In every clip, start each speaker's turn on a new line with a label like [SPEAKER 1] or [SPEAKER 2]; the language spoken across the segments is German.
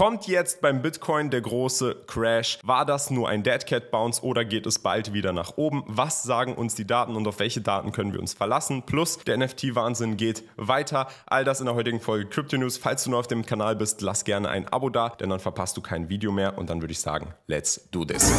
[SPEAKER 1] Kommt jetzt beim Bitcoin der große Crash? War das nur ein Dead Cat Bounce oder geht es bald wieder nach oben? Was sagen uns die Daten und auf welche Daten können wir uns verlassen? Plus der NFT Wahnsinn geht weiter. All das in der heutigen Folge Crypto News. Falls du neu auf dem Kanal bist, lass gerne ein Abo da, denn dann verpasst du kein Video mehr und dann würde ich sagen, let's do this.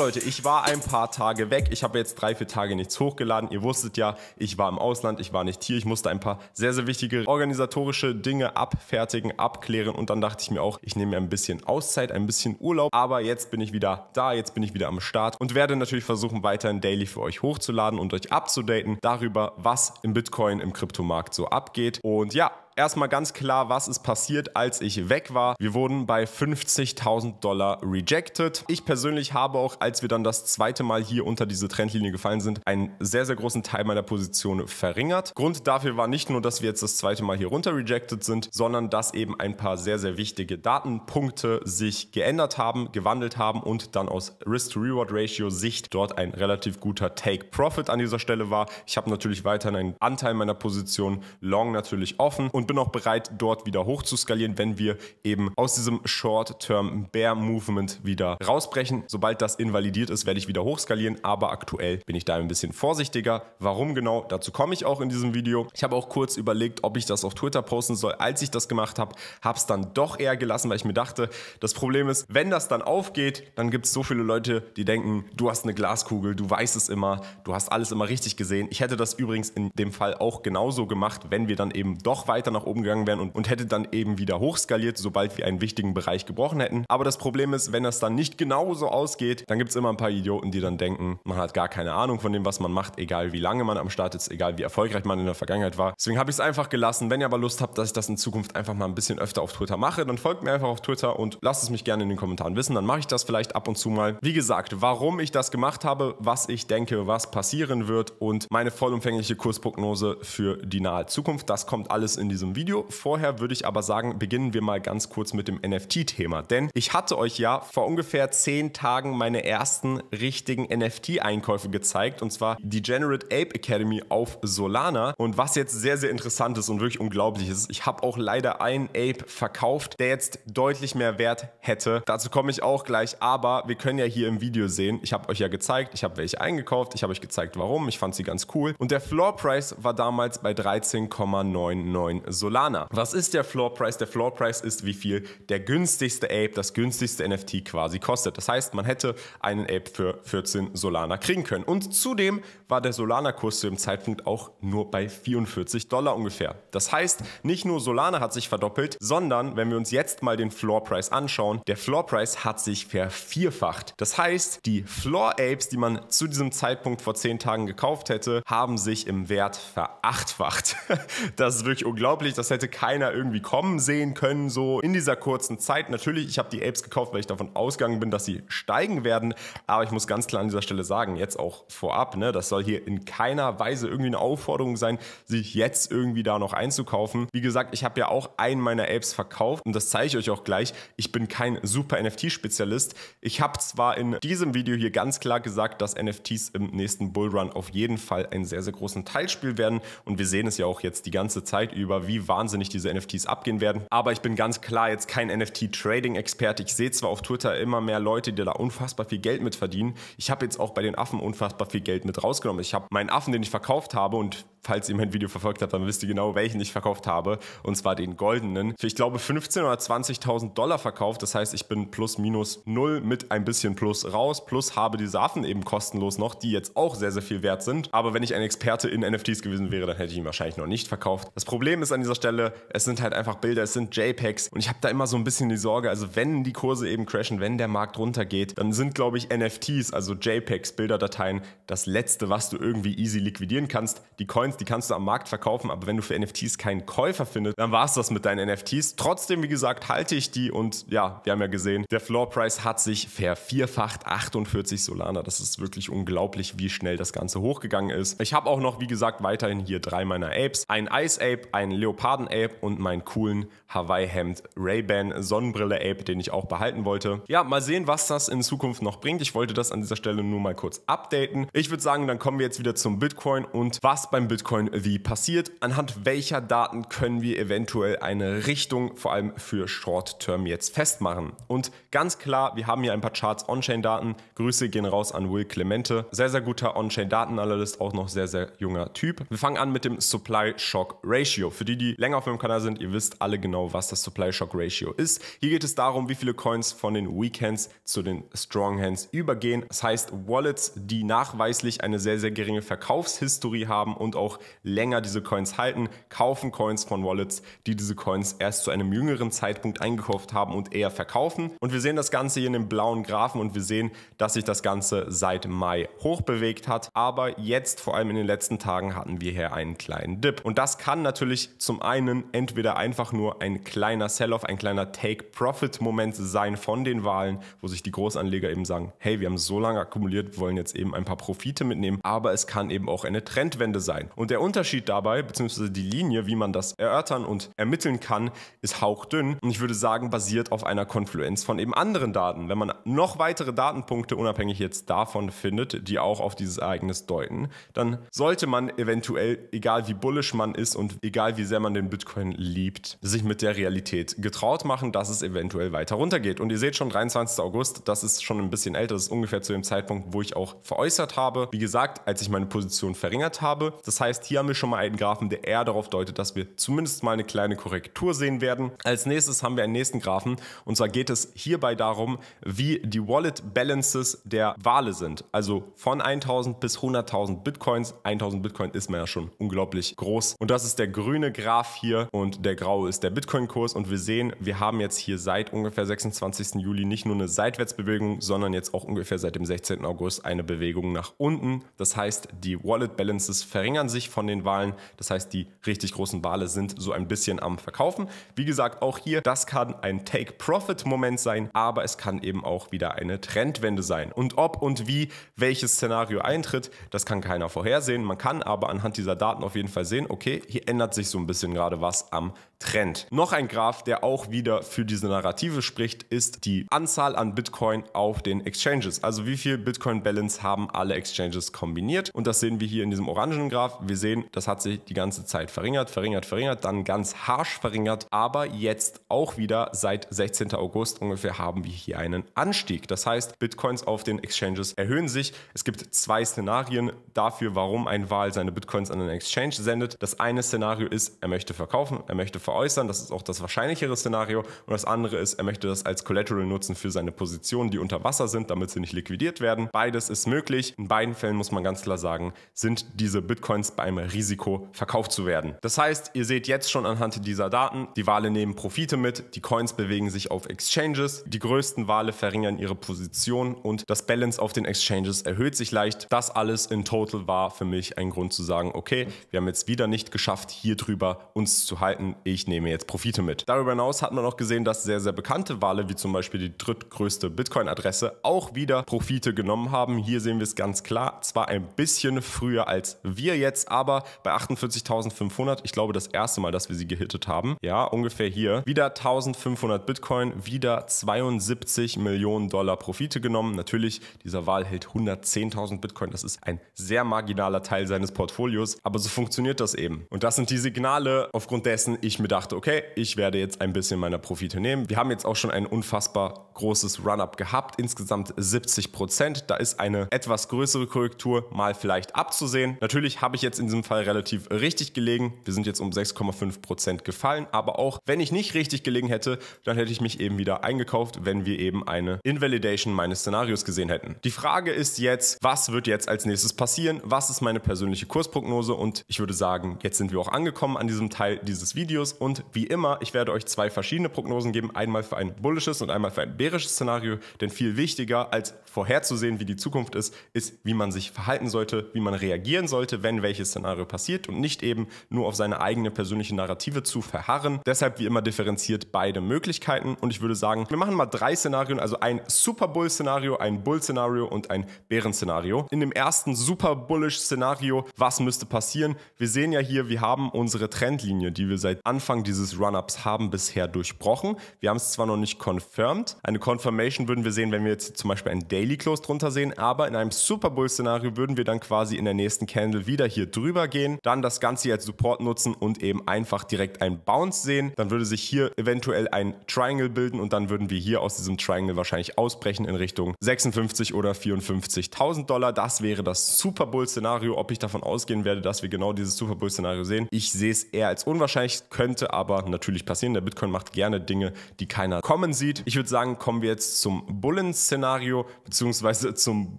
[SPEAKER 1] Leute, ich war ein paar Tage weg. Ich habe jetzt drei, vier Tage nichts hochgeladen. Ihr wusstet ja, ich war im Ausland, ich war nicht hier. Ich musste ein paar sehr, sehr wichtige organisatorische Dinge abfertigen, abklären. Und dann dachte ich mir auch, ich nehme mir ein bisschen Auszeit, ein bisschen Urlaub. Aber jetzt bin ich wieder da, jetzt bin ich wieder am Start und werde natürlich versuchen, weiterhin Daily für euch hochzuladen und euch abzudaten darüber, was im Bitcoin, im Kryptomarkt so abgeht. Und ja, Erstmal ganz klar, was ist passiert, als ich weg war. Wir wurden bei 50.000 Dollar rejected. Ich persönlich habe auch, als wir dann das zweite Mal hier unter diese Trendlinie gefallen sind, einen sehr, sehr großen Teil meiner Position verringert. Grund dafür war nicht nur, dass wir jetzt das zweite Mal hier runter rejected sind, sondern dass eben ein paar sehr, sehr wichtige Datenpunkte sich geändert haben, gewandelt haben und dann aus Risk-to-Reward-Ratio-Sicht dort ein relativ guter Take-Profit an dieser Stelle war. Ich habe natürlich weiterhin einen Anteil meiner Position long natürlich offen und bin auch bereit, dort wieder hoch zu skalieren, wenn wir eben aus diesem Short-Term Bear Movement wieder rausbrechen. Sobald das invalidiert ist, werde ich wieder hochskalieren, aber aktuell bin ich da ein bisschen vorsichtiger. Warum genau? Dazu komme ich auch in diesem Video. Ich habe auch kurz überlegt, ob ich das auf Twitter posten soll. Als ich das gemacht habe, habe es dann doch eher gelassen, weil ich mir dachte, das Problem ist, wenn das dann aufgeht, dann gibt es so viele Leute, die denken, du hast eine Glaskugel, du weißt es immer, du hast alles immer richtig gesehen. Ich hätte das übrigens in dem Fall auch genauso gemacht, wenn wir dann eben doch weiter nach nach oben gegangen wären und, und hätte dann eben wieder hochskaliert, sobald wir einen wichtigen Bereich gebrochen hätten. Aber das Problem ist, wenn das dann nicht genauso ausgeht, dann gibt es immer ein paar Idioten, die dann denken, man hat gar keine Ahnung von dem, was man macht, egal wie lange man am Start ist, egal wie erfolgreich man in der Vergangenheit war. Deswegen habe ich es einfach gelassen. Wenn ihr aber Lust habt, dass ich das in Zukunft einfach mal ein bisschen öfter auf Twitter mache, dann folgt mir einfach auf Twitter und lasst es mich gerne in den Kommentaren wissen. Dann mache ich das vielleicht ab und zu mal. Wie gesagt, warum ich das gemacht habe, was ich denke, was passieren wird und meine vollumfängliche Kursprognose für die nahe Zukunft. Das kommt alles in diesem diesem Video. Vorher würde ich aber sagen, beginnen wir mal ganz kurz mit dem NFT-Thema. Denn ich hatte euch ja vor ungefähr zehn Tagen meine ersten richtigen NFT-Einkäufe gezeigt. Und zwar die Generate Ape Academy auf Solana. Und was jetzt sehr, sehr interessant ist und wirklich unglaublich ist, ich habe auch leider einen Ape verkauft, der jetzt deutlich mehr Wert hätte. Dazu komme ich auch gleich. Aber wir können ja hier im Video sehen, ich habe euch ja gezeigt, ich habe welche eingekauft, ich habe euch gezeigt, warum. Ich fand sie ganz cool. Und der Floor Price war damals bei 13,99 Solana. Was ist der Floor Price? Der Floor Price ist, wie viel der günstigste Ape, das günstigste NFT quasi kostet. Das heißt, man hätte einen Ape für 14 Solana kriegen können. Und zudem war der Solana-Kurs zu dem Zeitpunkt auch nur bei 44 Dollar ungefähr. Das heißt, nicht nur Solana hat sich verdoppelt, sondern wenn wir uns jetzt mal den Floor Price anschauen, der Floor Price hat sich vervierfacht. Das heißt, die Floor Apes, die man zu diesem Zeitpunkt vor 10 Tagen gekauft hätte, haben sich im Wert verachtfacht. das ist wirklich unglaublich unglaublich, das hätte keiner irgendwie kommen sehen können, so in dieser kurzen Zeit. Natürlich, ich habe die Apes gekauft, weil ich davon ausgegangen bin, dass sie steigen werden, aber ich muss ganz klar an dieser Stelle sagen, jetzt auch vorab, ne, das soll hier in keiner Weise irgendwie eine Aufforderung sein, sich jetzt irgendwie da noch einzukaufen. Wie gesagt, ich habe ja auch einen meiner Apes verkauft und das zeige ich euch auch gleich. Ich bin kein super NFT-Spezialist. Ich habe zwar in diesem Video hier ganz klar gesagt, dass NFTs im nächsten Bullrun auf jeden Fall einen sehr, sehr großen Teil spielen werden und wir sehen es ja auch jetzt die ganze Zeit über, wie wie wahnsinnig diese NFTs abgehen werden. Aber ich bin ganz klar jetzt kein NFT-Trading-Experte. Ich sehe zwar auf Twitter immer mehr Leute, die da unfassbar viel Geld mit verdienen. Ich habe jetzt auch bei den Affen unfassbar viel Geld mit rausgenommen. Ich habe meinen Affen, den ich verkauft habe und falls ihr mein Video verfolgt habt, dann wisst ihr genau, welchen ich verkauft habe und zwar den goldenen. Für ich glaube 15 oder 20.000 Dollar verkauft. Das heißt, ich bin plus minus null mit ein bisschen plus raus. Plus habe diese Affen eben kostenlos noch, die jetzt auch sehr, sehr viel wert sind. Aber wenn ich ein Experte in NFTs gewesen wäre, dann hätte ich ihn wahrscheinlich noch nicht verkauft. Das Problem ist an an dieser Stelle, es sind halt einfach Bilder, es sind JPEGs und ich habe da immer so ein bisschen die Sorge, also wenn die Kurse eben crashen, wenn der Markt runtergeht, dann sind glaube ich NFTs, also JPEGs, Bilderdateien, das letzte, was du irgendwie easy liquidieren kannst. Die Coins, die kannst du am Markt verkaufen, aber wenn du für NFTs keinen Käufer findest, dann war es das mit deinen NFTs. Trotzdem, wie gesagt, halte ich die und ja, wir haben ja gesehen, der Floor Price hat sich vervierfacht, 48 Solana. Das ist wirklich unglaublich, wie schnell das Ganze hochgegangen ist. Ich habe auch noch, wie gesagt, weiterhin hier drei meiner Apes, ein Ice Ape, ein Leo Leoparden-Ape und meinen coolen Hawaii-Hemd Ray-Ban Sonnenbrille-Ape, den ich auch behalten wollte. Ja, mal sehen, was das in Zukunft noch bringt. Ich wollte das an dieser Stelle nur mal kurz updaten. Ich würde sagen, dann kommen wir jetzt wieder zum Bitcoin und was beim Bitcoin wie passiert. Anhand welcher Daten können wir eventuell eine Richtung, vor allem für Short-Term, jetzt festmachen. Und ganz klar, wir haben hier ein paar Charts On-Chain-Daten. Grüße gehen raus an Will Clemente. Sehr, sehr guter On-Chain-Datenanalyst, auch noch sehr, sehr junger Typ. Wir fangen an mit dem Supply-Shock-Ratio. Für die, die länger auf meinem Kanal sind, ihr wisst alle genau, was das Supply-Shock-Ratio ist. Hier geht es darum, wie viele Coins von den Weak Hands zu den Strong Hands übergehen. Das heißt, Wallets, die nachweislich eine sehr, sehr geringe Verkaufshistorie haben und auch länger diese Coins halten, kaufen Coins von Wallets, die diese Coins erst zu einem jüngeren Zeitpunkt eingekauft haben und eher verkaufen. Und wir sehen das Ganze hier in dem blauen Graphen und wir sehen, dass sich das Ganze seit Mai hochbewegt hat. Aber jetzt, vor allem in den letzten Tagen, hatten wir hier einen kleinen Dip. Und das kann natürlich zu zum einen entweder einfach nur ein kleiner Sell-off, ein kleiner Take-Profit-Moment sein von den Wahlen, wo sich die Großanleger eben sagen, hey, wir haben so lange akkumuliert, wollen jetzt eben ein paar Profite mitnehmen, aber es kann eben auch eine Trendwende sein. Und der Unterschied dabei, beziehungsweise die Linie, wie man das erörtern und ermitteln kann, ist hauchdünn und ich würde sagen, basiert auf einer Konfluenz von eben anderen Daten. Wenn man noch weitere Datenpunkte unabhängig jetzt davon findet, die auch auf dieses Ereignis deuten, dann sollte man eventuell, egal wie bullish man ist und egal wie sehr man den Bitcoin liebt, sich mit der Realität getraut machen, dass es eventuell weiter runtergeht. Und ihr seht schon, 23. August, das ist schon ein bisschen älter, das ist ungefähr zu dem Zeitpunkt, wo ich auch veräußert habe. Wie gesagt, als ich meine Position verringert habe. Das heißt, hier haben wir schon mal einen Graphen, der eher darauf deutet, dass wir zumindest mal eine kleine Korrektur sehen werden. Als nächstes haben wir einen nächsten Graphen und zwar geht es hierbei darum, wie die Wallet Balances der Wale sind. Also von 1000 bis 100.000 Bitcoins. 1000 Bitcoin ist man ja schon unglaublich groß. Und das ist der grüne Graph hier und der graue ist der Bitcoin-Kurs und wir sehen, wir haben jetzt hier seit ungefähr 26. Juli nicht nur eine Seitwärtsbewegung, sondern jetzt auch ungefähr seit dem 16. August eine Bewegung nach unten. Das heißt, die Wallet Balances verringern sich von den Wahlen. Das heißt, die richtig großen Wale sind so ein bisschen am Verkaufen. Wie gesagt, auch hier, das kann ein Take-Profit-Moment sein, aber es kann eben auch wieder eine Trendwende sein. Und ob und wie welches Szenario eintritt, das kann keiner vorhersehen. Man kann aber anhand dieser Daten auf jeden Fall sehen, okay, hier ändert sich so ein bisschen bisschen gerade was am Trend. Noch ein Graph, der auch wieder für diese Narrative spricht, ist die Anzahl an Bitcoin auf den Exchanges. Also wie viel Bitcoin Balance haben alle Exchanges kombiniert. Und das sehen wir hier in diesem orangen Graph. Wir sehen, das hat sich die ganze Zeit verringert, verringert, verringert, dann ganz harsch verringert. Aber jetzt auch wieder seit 16. August ungefähr haben wir hier einen Anstieg. Das heißt, Bitcoins auf den Exchanges erhöhen sich. Es gibt zwei Szenarien dafür, warum ein Wahl seine Bitcoins an den Exchange sendet. Das eine Szenario ist, er möchte verkaufen, er möchte veräußern, das ist auch das wahrscheinlichere Szenario. Und das andere ist, er möchte das als Collateral nutzen für seine Positionen, die unter Wasser sind, damit sie nicht liquidiert werden. Beides ist möglich. In beiden Fällen muss man ganz klar sagen, sind diese Bitcoins bei einem Risiko verkauft zu werden. Das heißt, ihr seht jetzt schon anhand dieser Daten, die Wale nehmen Profite mit, die Coins bewegen sich auf Exchanges, die größten Wale verringern ihre Position und das Balance auf den Exchanges erhöht sich leicht. Das alles in Total war für mich ein Grund zu sagen, okay, wir haben jetzt wieder nicht geschafft, hier drüber über uns zu halten. Ich nehme jetzt Profite mit. Darüber hinaus hat man auch gesehen, dass sehr, sehr bekannte Wale, wie zum Beispiel die drittgrößte Bitcoin-Adresse, auch wieder Profite genommen haben. Hier sehen wir es ganz klar, zwar ein bisschen früher als wir jetzt, aber bei 48.500, ich glaube das erste Mal, dass wir sie gehittet haben, ja, ungefähr hier, wieder 1500 Bitcoin, wieder 72 Millionen Dollar Profite genommen. Natürlich, dieser Wal hält 110.000 Bitcoin, das ist ein sehr marginaler Teil seines Portfolios, aber so funktioniert das eben. Und das sind die Signale, Finale, aufgrund dessen ich mir dachte, okay, ich werde jetzt ein bisschen meiner Profite nehmen. Wir haben jetzt auch schon ein unfassbar großes Run-up gehabt, insgesamt 70 Prozent. Da ist eine etwas größere Korrektur mal vielleicht abzusehen. Natürlich habe ich jetzt in diesem Fall relativ richtig gelegen. Wir sind jetzt um 6,5 Prozent gefallen, aber auch wenn ich nicht richtig gelegen hätte, dann hätte ich mich eben wieder eingekauft, wenn wir eben eine Invalidation meines Szenarios gesehen hätten. Die Frage ist jetzt, was wird jetzt als nächstes passieren? Was ist meine persönliche Kursprognose? Und ich würde sagen, jetzt sind wir auch angekommen an diesem Teil dieses Videos und wie immer, ich werde euch zwei verschiedene Prognosen geben, einmal für ein bullisches und einmal für ein bärisches Szenario, denn viel wichtiger als vorherzusehen, wie die Zukunft ist, ist, wie man sich verhalten sollte, wie man reagieren sollte, wenn welches Szenario passiert und nicht eben nur auf seine eigene persönliche Narrative zu verharren. Deshalb wie immer differenziert beide Möglichkeiten und ich würde sagen, wir machen mal drei Szenarien, also ein Super Bull-Szenario, ein Bull-Szenario und ein Bären-Szenario. In dem ersten Super Bullish-Szenario, was müsste passieren? Wir sehen ja hier, wir haben unsere Trendlinie, die wir seit Anfang dieses Run-Ups haben, bisher durchbrochen. Wir haben es zwar noch nicht confirmed. Eine Confirmation würden wir sehen, wenn wir jetzt zum Beispiel einen Daily Close drunter sehen, aber in einem Super Bull-Szenario würden wir dann quasi in der nächsten Candle wieder hier drüber gehen, dann das Ganze als Support nutzen und eben einfach direkt einen Bounce sehen. Dann würde sich hier eventuell ein Triangle bilden und dann würden wir hier aus diesem Triangle wahrscheinlich ausbrechen in Richtung 56 oder 54.000 Dollar. Das wäre das Super Bowl-Szenario. Ob ich davon ausgehen werde, dass wir genau dieses Super Bowl-Szenario sehen, ich sehe es eher als unwahrscheinlich, könnte aber natürlich passieren. Der Bitcoin macht gerne Dinge, die keiner kommen sieht. Ich würde sagen, kommen wir jetzt zum Bullen-Szenario beziehungsweise zum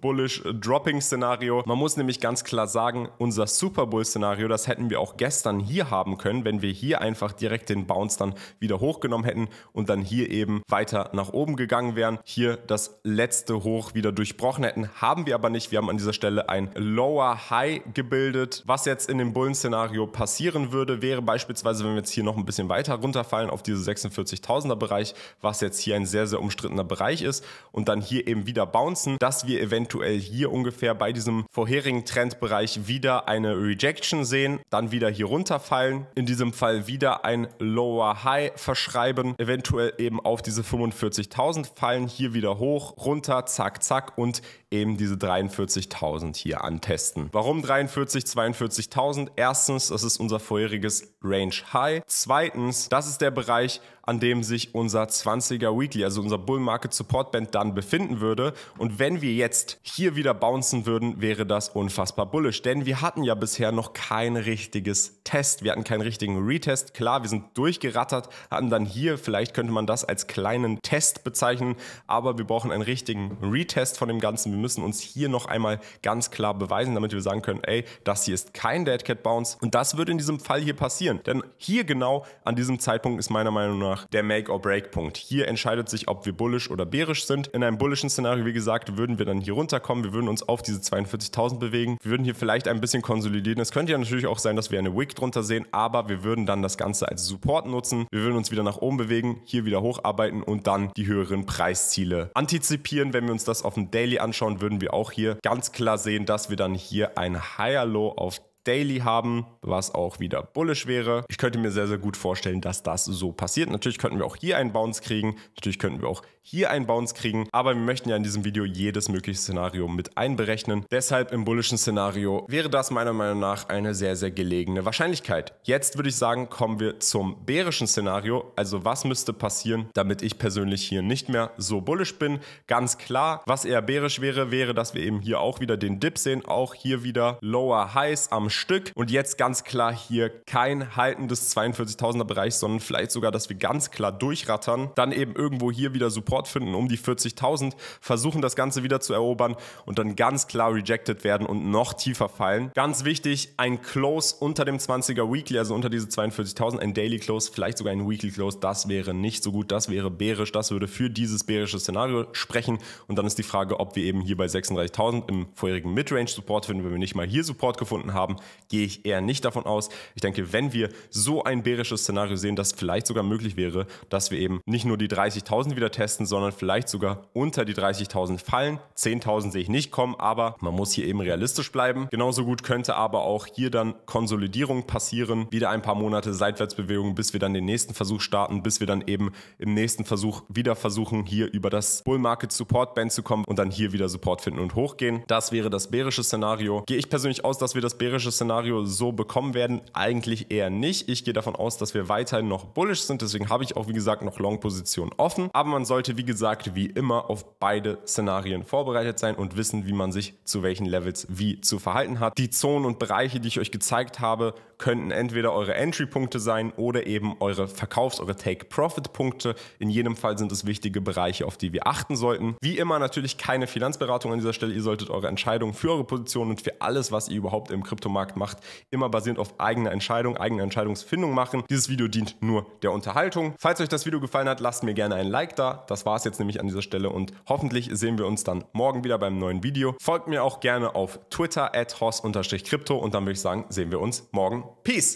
[SPEAKER 1] Bullish-Dropping-Szenario. Man muss nämlich ganz klar sagen, unser Super Bull-Szenario, das hätten wir auch gestern hier haben können, wenn wir hier einfach direkt den Bounce dann wieder hochgenommen hätten und dann hier eben weiter nach oben gegangen wären, hier das letzte Hoch wieder durchbrochen hätten. Haben wir aber nicht. Wir haben an dieser Stelle ein Lower High gebildet. Was jetzt in dem Bullen-Szenario passieren würde, würde, wäre beispielsweise, wenn wir jetzt hier noch ein bisschen weiter runterfallen auf diese 46.000er Bereich, was jetzt hier ein sehr, sehr umstrittener Bereich ist und dann hier eben wieder bouncen, dass wir eventuell hier ungefähr bei diesem vorherigen Trendbereich wieder eine Rejection sehen, dann wieder hier runterfallen, in diesem Fall wieder ein Lower High verschreiben, eventuell eben auf diese 45.000 fallen, hier wieder hoch, runter, zack, zack und eben diese 43.000 hier antesten. Warum 43, 42.000? Erstens, das ist unser vorheriger niedriges Range High. Zweitens, das ist der Bereich, an dem sich unser 20er Weekly, also unser Bull Market Support Band dann befinden würde. Und wenn wir jetzt hier wieder bouncen würden, wäre das unfassbar bullisch. Denn wir hatten ja bisher noch kein richtiges Test. Wir hatten keinen richtigen Retest. Klar, wir sind durchgerattert, hatten dann hier, vielleicht könnte man das als kleinen Test bezeichnen, aber wir brauchen einen richtigen Retest von dem Ganzen. Wir müssen uns hier noch einmal ganz klar beweisen, damit wir sagen können, ey, das hier ist kein Dead Cat Bounce. Und das würde in diesem Fall hier passieren. Denn hier genau an diesem Zeitpunkt ist meiner Meinung nach nach der Make-or-Break-Punkt. Hier entscheidet sich, ob wir bullish oder bärisch sind. In einem bullischen Szenario, wie gesagt, würden wir dann hier runterkommen. Wir würden uns auf diese 42.000 bewegen. Wir würden hier vielleicht ein bisschen konsolidieren. Es könnte ja natürlich auch sein, dass wir eine Wick drunter sehen, aber wir würden dann das Ganze als Support nutzen. Wir würden uns wieder nach oben bewegen, hier wieder hocharbeiten und dann die höheren Preisziele antizipieren. Wenn wir uns das auf dem Daily anschauen, würden wir auch hier ganz klar sehen, dass wir dann hier ein Higher Low auf Daily haben, was auch wieder bullish wäre. Ich könnte mir sehr, sehr gut vorstellen, dass das so passiert. Natürlich könnten wir auch hier einen Bounce kriegen, natürlich könnten wir auch hier einen Bounce kriegen, aber wir möchten ja in diesem Video jedes mögliche Szenario mit einberechnen. Deshalb im bullischen Szenario wäre das meiner Meinung nach eine sehr, sehr gelegene Wahrscheinlichkeit. Jetzt würde ich sagen, kommen wir zum bärischen Szenario. Also was müsste passieren, damit ich persönlich hier nicht mehr so bullish bin? Ganz klar, was eher bärisch wäre, wäre, dass wir eben hier auch wieder den Dip sehen, auch hier wieder Lower Highs am Stück. Und jetzt ganz klar hier kein Halten des 42.000er Bereichs, sondern vielleicht sogar, dass wir ganz klar durchrattern, dann eben irgendwo hier wieder Support finden um die 40.000, versuchen das Ganze wieder zu erobern und dann ganz klar rejected werden und noch tiefer fallen. Ganz wichtig, ein Close unter dem 20er Weekly, also unter diese 42.000, ein Daily Close, vielleicht sogar ein Weekly Close, das wäre nicht so gut, das wäre bärisch, das würde für dieses bärische Szenario sprechen und dann ist die Frage, ob wir eben hier bei 36.000 im vorherigen Midrange Support finden, wenn wir nicht mal hier Support gefunden haben gehe ich eher nicht davon aus. Ich denke, wenn wir so ein bärisches Szenario sehen, dass vielleicht sogar möglich wäre, dass wir eben nicht nur die 30.000 wieder testen, sondern vielleicht sogar unter die 30.000 fallen. 10.000 sehe ich nicht kommen, aber man muss hier eben realistisch bleiben. Genauso gut könnte aber auch hier dann Konsolidierung passieren, wieder ein paar Monate Seitwärtsbewegung, bis wir dann den nächsten Versuch starten, bis wir dann eben im nächsten Versuch wieder versuchen, hier über das Bull Market Support Band zu kommen und dann hier wieder Support finden und hochgehen. Das wäre das bärische Szenario. Gehe ich persönlich aus, dass wir das bärische realistisches Szenario so bekommen werden? Eigentlich eher nicht. Ich gehe davon aus, dass wir weiterhin noch bullish sind. Deswegen habe ich auch, wie gesagt, noch Long-Positionen offen. Aber man sollte, wie gesagt, wie immer auf beide Szenarien vorbereitet sein und wissen, wie man sich zu welchen Levels wie zu verhalten hat. Die Zonen und Bereiche, die ich euch gezeigt habe, könnten entweder eure Entry-Punkte sein oder eben eure Verkaufs-, eure Take-Profit-Punkte. In jedem Fall sind es wichtige Bereiche, auf die wir achten sollten. Wie immer natürlich keine Finanzberatung an dieser Stelle. Ihr solltet eure Entscheidung für eure Position und für alles, was ihr überhaupt im Kryptomarkt Markt macht, immer basierend auf eigene Entscheidung, eigene Entscheidungsfindung machen. Dieses Video dient nur der Unterhaltung. Falls euch das Video gefallen hat, lasst mir gerne ein Like da. Das war es jetzt nämlich an dieser Stelle und hoffentlich sehen wir uns dann morgen wieder beim neuen Video. Folgt mir auch gerne auf Twitter at hoss-crypto und dann würde ich sagen, sehen wir uns morgen. Peace!